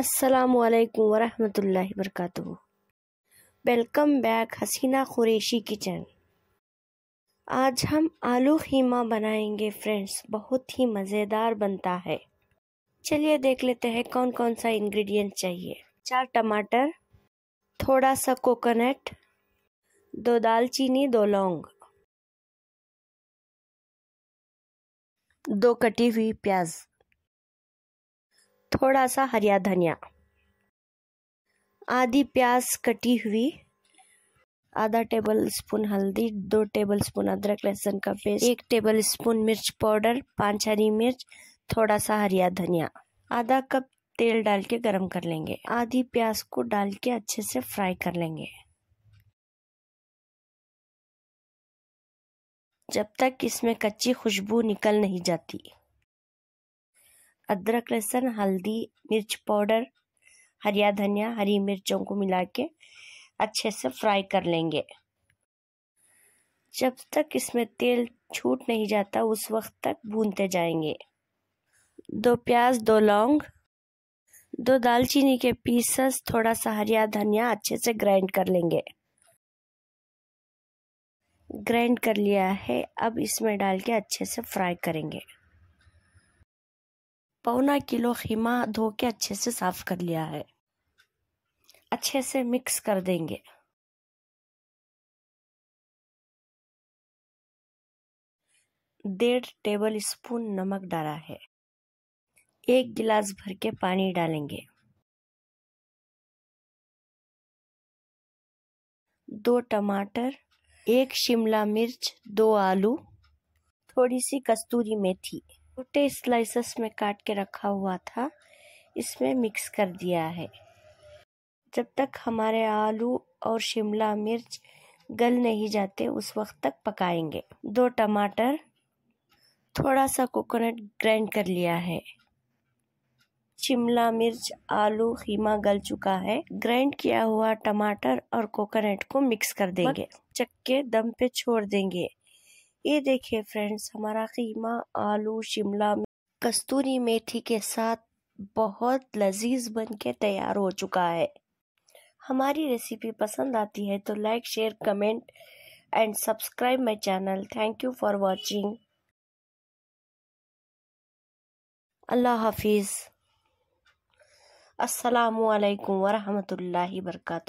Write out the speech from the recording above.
अस्सलाम वालेकुम वरहमतुल्लाहि welcome back Hasina Qureshi kitchen आज हम आलू खीमा बनाएंगे फ्रेंड्स बहुत ही मज़ेदार बनता है चलिए देख लेते हैं कौन कौन सा इंग्रेडिएंट चाहिए चार टमाटर थोड़ा सा कोकोनट दो दालचीनी दो लौंग दो कटी हुई प्याज़ थोड़ा सा हरिया धनिया आधी प्याज कटी हुई आधा टेबल स्पून हल्दी दो टेबल स्पून अदरक लहसुन का पेस्ट एक टेबल स्पून मिर्च पाउडर पांच हरी मिर्च थोड़ा सा हरिया धनिया आधा कप तेल डाल के गरम कर लेंगे आधी प्याज को डाल के अच्छे से फ्राई कर लेंगे जब तक इसमें कच्ची खुशबू निकल नहीं जाती अदरक लहसुन हल्दी मिर्च पाउडर हरिया धनिया हरी मिर्चों को मिला के अच्छे से फ्राई कर लेंगे जब तक इसमें तेल छूट नहीं जाता उस वक्त तक भूनते जाएंगे दो प्याज दो लौंग दो दालचीनी के पीसेस थोड़ा सा हरिया धनिया अच्छे से ग्राइंड कर लेंगे ग्राइंड कर लिया है अब इसमें डाल के अच्छे से फ्राई करेंगे पौना किलो खीमा धो के अच्छे से साफ़ कर लिया है अच्छे से मिक्स कर देंगे डेढ़ टेबल स्पून नमक डाला है एक गिलास भर के पानी डालेंगे दो टमाटर एक शिमला मिर्च दो आलू थोड़ी सी कस्तूरी मेथी छोटे स्लाइसेस में काट के रखा हुआ था इसमें मिक्स कर दिया है जब तक हमारे आलू और शिमला मिर्च गल नहीं जाते उस वक्त तक पकाएंगे दो टमाटर थोड़ा सा कोकोनट ग्राइंड कर लिया है शिमला मिर्च आलू खीमा गल चुका है ग्राइंड किया हुआ टमाटर और कोकोनट को मिक्स कर देंगे चक्के दम पे छोड़ देंगे ये देखिए फ्रेंड्स हमारा कीमा आलू शिमला कस्तूरी मेथी के साथ बहुत लजीज बन के तैयार हो चुका है हमारी रेसिपी पसंद आती है तो like share comment and subscribe my channel thank you for watching अल्लाह हाफिज़ असलकम वरहमल वर्का